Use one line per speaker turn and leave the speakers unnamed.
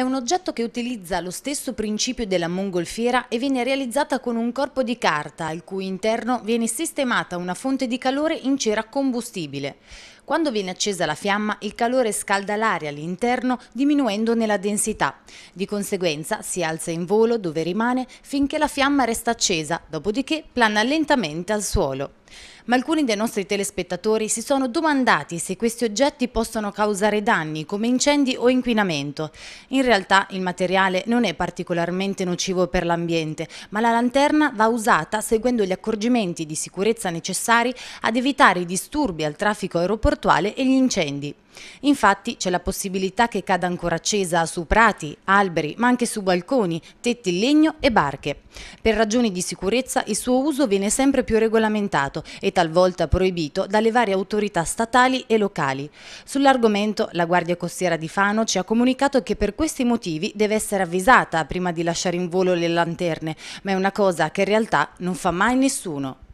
È un oggetto che utilizza lo stesso principio della mongolfiera e viene realizzata con un corpo di carta al cui interno viene sistemata una fonte di calore in cera combustibile. Quando viene accesa la fiamma, il calore scalda l'aria all'interno diminuendone la densità. Di conseguenza si alza in volo dove rimane finché la fiamma resta accesa, dopodiché plana lentamente al suolo. Ma alcuni dei nostri telespettatori si sono domandati se questi oggetti possono causare danni come incendi o inquinamento. In realtà il materiale non è particolarmente nocivo per l'ambiente, ma la lanterna va usata seguendo gli accorgimenti di sicurezza necessari ad evitare i disturbi al traffico aeroportuale e gli incendi. Infatti c'è la possibilità che cada ancora accesa su prati, alberi, ma anche su balconi, tetti in legno e barche. Per ragioni di sicurezza il suo uso viene sempre più regolamentato e talvolta proibito dalle varie autorità statali e locali. Sull'argomento la Guardia Costiera di Fano ci ha comunicato che per questi motivi deve essere avvisata prima di lasciare in volo le lanterne, ma è una cosa che in realtà non fa mai nessuno.